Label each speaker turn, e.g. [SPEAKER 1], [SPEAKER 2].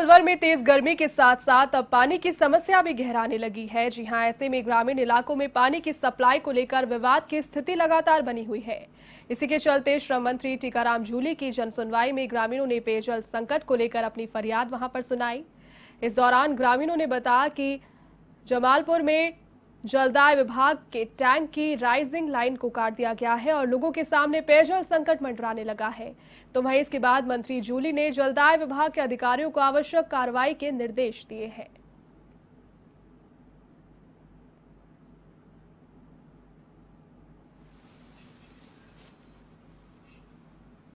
[SPEAKER 1] अलवर में तेज गर्मी के साथ साथ अब पानी की समस्या भी गहराने लगी है जी हां ऐसे में ग्रामीण इलाकों में पानी की सप्लाई को लेकर विवाद की स्थिति लगातार बनी हुई है इसी के चलते श्रम मंत्री टीकाराम जूली की जनसुनवाई में ग्रामीणों ने पेयजल संकट को लेकर अपनी फरियाद वहां पर सुनाई इस दौरान ग्रामीणों ने बताया कि जमालपुर में जलदाय विभाग के टैंक की राइजिंग लाइन को काट दिया गया है और लोगों के सामने पेयजल संकट मंडराने लगा है तो वहीं इसके बाद मंत्री जूली ने जलदाय विभाग के अधिकारियों को आवश्यक कार्रवाई के निर्देश दिए हैं